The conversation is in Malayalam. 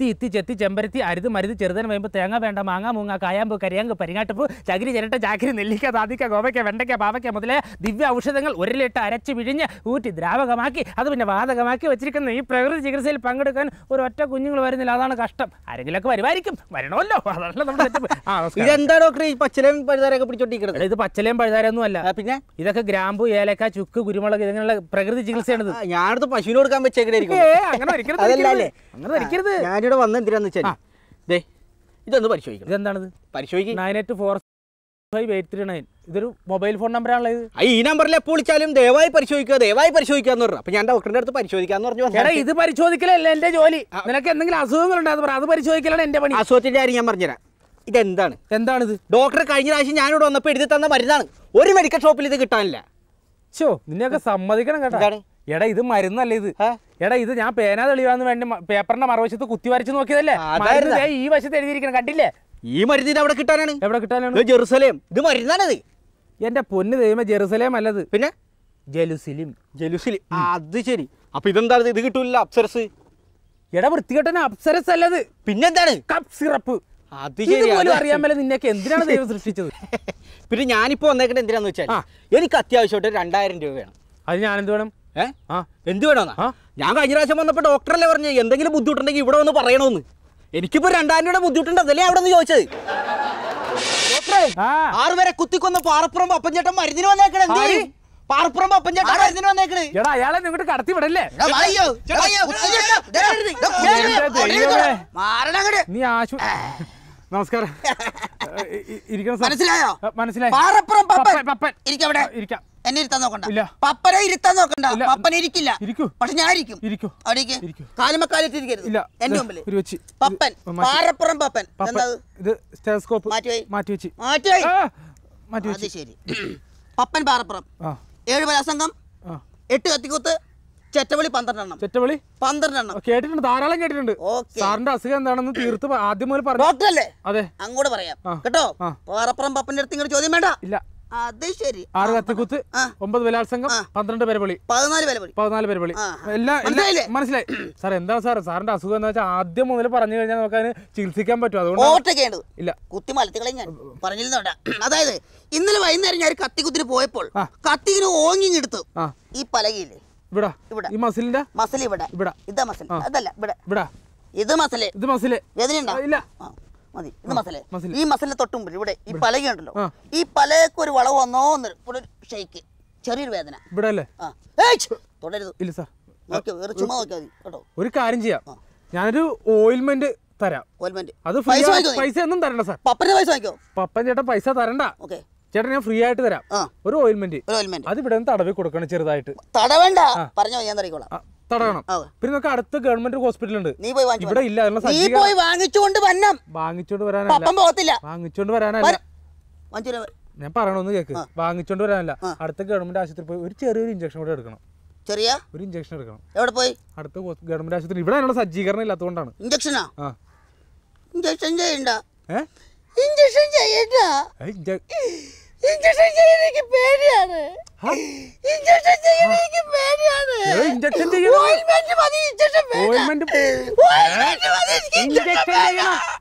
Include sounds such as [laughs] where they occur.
തീ ഇത്തി ചെത്തി ചെമ്പരത്തി അരുത് മരുത് ചെറുതൻ വരുമ്പോൾ തേങ്ങ വേണ്ട മാങ്ങ മൂങ്ങ കായാമ്പ് കരിയാങ്ക് പരിങ്ങാട്ടപ്പ് ചകിരി ചിരട്ട ചാക്കിരി നെല്ലിക്ക താതിക്ക ഗോവയ്ക്ക വെണ്ടയ്ക്ക പാവയ്ക്ക മുതലേ ദിവ്യ ഔഷധങ്ങൾ ഒരു അരച്ച് വിഴിഞ്ഞ് ഊറ്റി ദ്രാവകമാക്കി അത് പിന്നെ വാതകമാക്കി വെച്ചിരിക്കുന്ന ഈ പ്രകൃതി ചികിത്സയിൽ പങ്കെടുക്കാൻ ഒരു ഒറ്റ കുഞ്ഞുങ്ങൾ വരുന്നില്ല അതാണ് കഷ്ടം ആരെങ്കിലൊക്കെ വരുമായിരിക്കും വരണമല്ലോ അതാണല്ലോ ഇത് പച്ചലയും പഴുതാരൊന്നും അല്ല പിന്നെ ഇതൊക്കെ ഗ്രാമ്പു ഏലക്ക ചുക്ക് കുരുമുളക് ഇതങ്ങനെയുള്ള പ്രകൃതി ചികിത്സയാണ് ഞാനത് പശുവിന് കൊടുക്കാൻ വെച്ചേക്കണേ അങ്ങനെ ഒരിക്കലും അങ്ങനെ ഒരിക്കരുത് ഇവിടെ വന്ന് എന്തിനാന്ന് വെച്ചാൽ ദേ ഇതൊന്ന് പരിശോധിക്കണം ഇതെന്താണിത് പരിശോധിക്കും nine eight four five eight three nine ഇതൊരു മൊബൈൽ ഫോൺ നമ്പറാണല്ലോ ഇത് ഈ നമ്പറിൽ എപ്പോൾ വിളിച്ചാലും ദയവായി പരിശോധിക്കുക ദയവായി പരിശോധിക്കുക എന്ന് പറഞ്ഞു അപ്പൊ ഞാൻ ഡോക്ടറിന്റെ അടുത്ത് പരിശോധിക്കാന്ന് പറഞ്ഞു ഇത് പരിശോധിക്കലല്ലേ എന്റെ ജോലി നിനക്ക് എന്തെങ്കിലും അസുഖങ്ങളുണ്ടോ അത് പറ അത് പരിശോധിക്കലാണ് എന്റെ പണി അസുഖത്തിന്റെ കാര്യം ഞാൻ പറഞ്ഞുതരാം ഇതെന്താണ് ഇത് ഡോക്ടർ കഴിഞ്ഞ പ്രാവശ്യം ഞാനിവിടെ വന്നപ്പോൾ എഴുതി തന്ന മരുന്നാണ് ഒരു മെഡിക്കൽ ഷോപ്പിൽ ഇത് കിട്ടാനില്ല ഷോ നിന്നെയൊക്കെ സമ്മതിക്കണം കേട്ടോ എടാ ഇത് മരുന്നല്ല ഇത് എടാ ഇത് ഞാൻ പേന തെളിയാന്ന് വേണ്ടി പേപ്പറിന്റെ മറുവശത്ത് കുത്തി വരച്ച് നോക്കിയതല്ലേ ഈ വശത്ത് എഴുതിയിരിക്കണം കണ്ടില്ലേ ഈ മരുന്നിന് അവിടെ കിട്ടാനാണ് എവിടെ കിട്ടാനാണ് ജെറുസലേം ഇത് മരുന്നാണത് എന്റെ പൊന്ന് ദൈവം ജെറുസലേം അല്ലത് പിന്നെ ജലുസിലിം ജലുസിലിം അത് ശരി അപ്പൊ ഇതെന്താ ഇത് കിട്ടൂല അപ്സരസ് എടാ വൃത്തികെട്ടന അപ്സരസ് അല്ലത് പിന്നെന്താണ് കപ്പ് സിറപ്പ് അത് ശരിയാണ് അറിയാൻ മേലെ നിന്നൊക്കെ എന്തിനാണ് ദൈവം സൃഷ്ടിച്ചത് [laughs] പിന്നെ ഞാനിപ്പോ വന്നേക്കുന്നത് എന്തിനാന്ന് വെച്ചാൽ എനിക്ക് അത്യാവശ്യമായിട്ട് രണ്ടായിരം രൂപ വേണം അത് ഞാൻ എന്ത് വേണം ഏ എന്ത് വേണമെന്നാ ഞാൻ കഴിഞ്ഞ പ്രാവശ്യം വന്നപ്പോൾ ഡോക്ടറല്ലേ പറഞ്ഞു എന്തെങ്കിലും ബുദ്ധിമുട്ടുണ്ടെങ്കിൽ ഇവിടെ വന്ന് പറയണമെന്ന് എനിക്കിപ്പോ രണ്ടായിരം രൂപയുടെ ബുദ്ധിമുട്ടുണ്ട് അതല്ലേ അവിടെ നിന്ന് ചോദിച്ചത് ഡോക്ടറെ ആറുപേരെ കുത്തിക്കൊന്ന് പാറപ്പുറം അപ്പഞ്ചേട്ടൻ മരുന്നിന് വന്നേക്കണേ എന്തേ പാർപ്പുറം അപ്പഞ്ചേട്ടൻ മരുന്നിന് വന്നേക്കണേ എടാ അയാളെ നിങ്ങോട്ട് കടത്തി വിടല്ലേ നീ ആശു നമസ്കാരം [laughs] ഇരിക്കണം മനസ്സിലായോ മനസ്സിലായി പാറപ്പുറം പപ്പൻ ഇരിക്കാം എന്നെ ഇരുത്താൻ നോക്കണ്ട പപ്പനെ ഇരുത്താൻ നോക്കണ്ട പപ്പനെ ഇരിക്കില്ല പക്ഷെ ഞാൻ ഇരിക്കും അവിടേക്ക് കാലുമക്കാലിട്ടിരിക്കരുത് എന്റെ മുമ്പിൽ പപ്പൻ പാറപ്പുറം പപ്പൻ ഇത് മാറ്റി മാറ്റി മാറ്റി ശരി പാറപ്പുറം ഏഴ് പരാസംഗം എട്ട് കത്തിക്കൂത്ത് ചെറ്റവളി പന്ത്രണ്ടെണ്ണം ചെറ്റവളി പന്ത്രണ്ടെണ്ണം കേട്ടിട്ടുണ്ട് ധാരാളം കേട്ടിട്ടുണ്ട് സാറിന്റെ അസുഖം എന്താണെന്ന് തീർത്ത് ആദ്യം മുതൽ പറഞ്ഞു അല്ലേ അതെ അങ്ങോട്ട് പറയാം കേട്ടോ പാറപ്പുറം പപ്പന്റെ അടുത്ത് ഇങ്ങോട്ട് ചോദ്യം വേണ്ട ഇല്ല അത് ശരി ആറ് കത്തിക്കുത്ത് ഒമ്പത് ബലാത്സംഗം പന്ത്രണ്ട് പേരപൊളി പതിനാല് പേരപൊളി പതിനാല് പേരപൊളി എല്ലാം മനസ്സിലായി സാർ എന്താ സാർ സാറിന്റെ അസുഖം എന്ന് വെച്ചാൽ ആദ്യം മുതൽ പറഞ്ഞു കഴിഞ്ഞാൽ നമുക്ക് അതിന് ചികിത്സിക്കാൻ പറ്റും അതുകൊണ്ട് ഇല്ല കുത്തി മലത്തികളെ അതായത് ഇന്നലെ വൈകുന്നേരം ഞാൻ കത്തിക്കുത്തിന് പോയപ്പോൾ കത്തിക്കിന് ഓങ്ങി എടുത്തു ഈ പലകയില്ലേ ഇവിടെ ഇവിടെ ഈ മസിലിന്റെ മസിൽ ഇവിടെ ഇവിടെ ഇതാ മസിൽ അതല്ല ഇവിടെ ഇവിടെ ഇത് മസിൽ ഇത് മസിൽ വേദന ഇല്ല മതി ഇത് മസല ഈ മസലിന് തൊട്ടും ഇവിടെ ഈ പലകയുണ്ടല്ലോ ഈ പലകക്ക് ഒരു വളവ് വന്നോ ഇവിടെ ഒരു ഷെയ്ക്ക് ചെറിയൊരു വേദന ഇവിടെ അല്ലേ തുടരുത് ഇല്ല സാർ ചുമ്മാ നോക്കിയാൽ മതി കേട്ടോ ഒരു കാര്യം ചെയ്യാം ഞാനൊരു ഓയിൽമെന്റ് തരാം ഓയിൽമെന്റ് അത് പൈസ ഒന്നും തരണ്ട സാർ പപ്പന്റെ പൈസ വാങ്ങിക്കോ പപ്പൻ ചേട്ടൻ പൈസ തരണ്ട ഓക്കെ ചേട്ടൻ ഞാൻ ഫ്രീ ആയിട്ട് തരാം ഒരു ഓയിൽമെന്റ് അത് ഇവിടെ തടവി കൊടുക്കണം ചെറുതായിട്ട് തടവേണ്ട പറഞ്ഞോ ഞാൻ തറിക്കോളാം തടയണം പിന്നെ നമുക്ക് അടുത്ത ഗവൺമെന്റ് ഹോസ്പിറ്റൽ ഉണ്ട് ഇവിടെ ഇല്ല നീ പോയി വാങ്ങിച്ചുകൊണ്ട് വാങ്ങിച്ചോണ്ട് വരാനല്ല വാങ്ങിച്ചോണ്ട് വരാനല്ല ഞാൻ പറയണമെന്ന് കേക്ക് വാങ്ങിച്ചോണ്ട് വരാനല്ല അടുത്ത ഗവൺമെന്റ് ആശുപത്രി പോയി ഒരു ചെറിയൊരു ഇഞ്ചക്ഷൻ കൂടെ എടുക്കണം ചെറിയ ഒരു ഇഞ്ചക്ഷൻ എടുക്കണം എവിടെ പോയി അടുത്ത ഗവൺമെന്റ് ആശുപത്രി ഇവിടെ അതിനുള്ള സജ്ജീകരണം ഇല്ലാത്തതുകൊണ്ടാണ് ഇഞ്ചക്ഷനാ ഇഞ്ചക്ഷൻ ചെയ്യണ്ട ഇഞ്ചക്ഷൻ ചെയ്യണ്ട ഇഞ്ചക്ഷൻ ചെയ്യാൻ എനിക്ക് പേടിയാണ് ഇഞ്ചക്ഷൻ ചെയ്യാൻ എനിക്ക് പേടിയാണ് ഇഞ്ചക്ഷൻ ചെയ്യണം ഓയിൽമെന്റ് മതി ഇഞ്ചക്ഷൻ ഓയിൽമെന്റ് ഓയിൽമെന്റ് മതി ഇഞ്ചക്ഷൻ വേണം